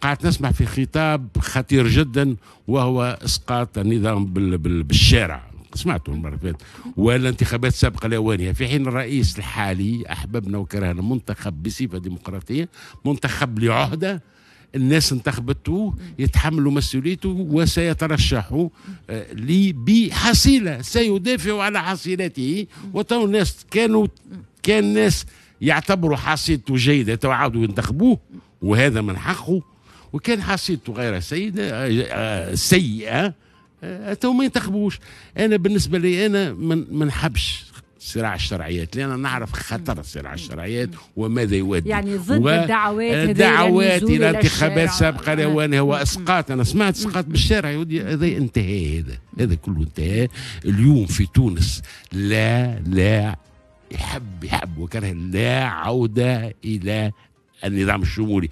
قعدت نسمع في خطاب خطير جدا وهو اسقاط النظام بالشارع سمعته المره اللي فاتت ولا انتخابات سابقه في حين الرئيس الحالي احببنا وكرهنا منتخب بصفه ديمقراطيه منتخب لعهده الناس انتخبته يتحملوا مسؤوليته وسيترشح آه، بحصيله سيدافع على حصيلته وتو الناس كانوا كان الناس يعتبروا حصيلته جيده تو عادوا ينتخبوه وهذا من حقه وكان حصيلته غير سيدة آه، آه، سيئة آه، تو ما ينتخبوش أنا بالنسبة لي أنا ما نحبش صراع الشرعيات لان نعرف خطر صراع الشرعيات وماذا يؤدي يعني ضد و... الدعوات الدعوات يعني الى انتخابات سابقه هو واسقاط انا سمعت اسقاط بالشارع هذا انتهى هذا هذا كله انتهى اليوم في تونس لا لا يحب يحب وكره لا عوده الى النظام الشمولي